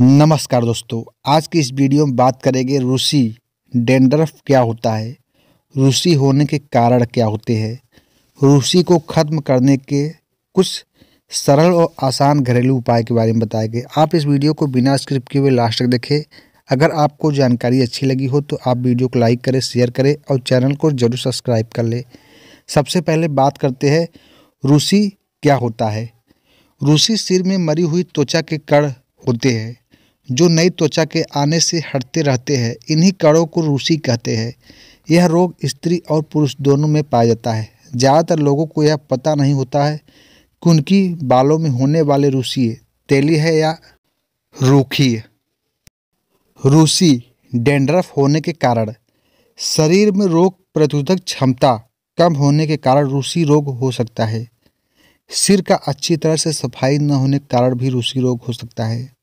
नमस्कार दोस्तों आज की इस वीडियो में बात करेंगे रूसी डेंड्रफ क्या होता है रूसी होने के कारण क्या होते हैं रूसी को ख़त्म करने के कुछ सरल और आसान घरेलू उपाय के बारे में बताएंगे आप इस वीडियो को बिना स्क्रिप्ट के हुए लास्ट तक देखें अगर आपको जानकारी अच्छी लगी हो तो आप वीडियो को लाइक करें शेयर करें और चैनल को जरूर सब्सक्राइब कर लें सबसे पहले बात करते हैं रूसी क्या होता है रूसी सिर में मरी हुई त्वचा के कड़ होते हैं जो नई त्वचा के आने से हटते रहते हैं इन्हीं कड़ों को रूसी कहते हैं यह रोग स्त्री और पुरुष दोनों में पाया जाता है ज़्यादातर लोगों को यह पता नहीं होता है कि उनकी बालों में होने वाले रूसी तेली है या रूखी रूसी डेंड्रफ होने के कारण शरीर में रोग प्रतिरोधक क्षमता कम होने के कारण रूसी रोग हो सकता है सिर का अच्छी तरह से सफाई न होने के कारण भी रूसी रोग हो सकता है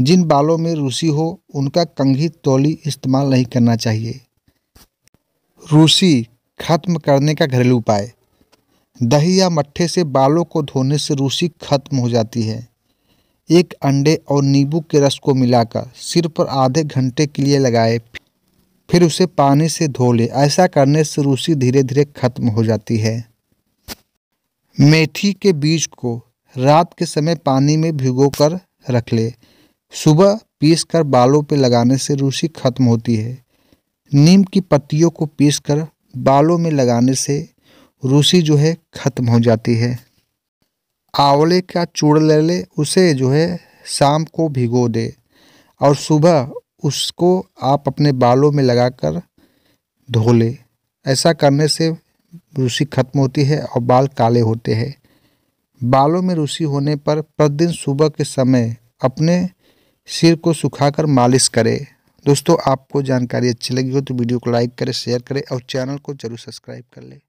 जिन बालों में रूसी हो उनका कंघी तौली इस्तेमाल नहीं करना चाहिए रूसी खत्म करने का घरेलू उपाय दही या मट्ठे से बालों को धोने से रूसी खत्म हो जाती है एक अंडे और नींबू के रस को मिलाकर सिर पर आधे घंटे के लिए लगाए फिर उसे पानी से धो ले ऐसा करने से रूसी धीरे धीरे खत्म हो जाती है मेथी के बीज को रात के समय पानी में भिगोकर रख ले सुबह पीसकर बालों पर लगाने से रूसी खत्म होती है नीम की पत्तियों को पीसकर बालों में लगाने से रूसी जो है ख़त्म हो जाती है आंवले का चूड़ ले ले उसे जो है शाम को भिगो दे और सुबह उसको आप अपने बालों में लगाकर धो ले ऐसा करने से रूसी खत्म होती है और बाल काले होते हैं बालों में रूसी होने पर प्रतिदिन सुबह के समय अपने सिर को सुखाकर मालिश करें दोस्तों आपको जानकारी अच्छी लगी हो तो वीडियो को लाइक करें शेयर करें और चैनल को जरूर सब्सक्राइब कर लें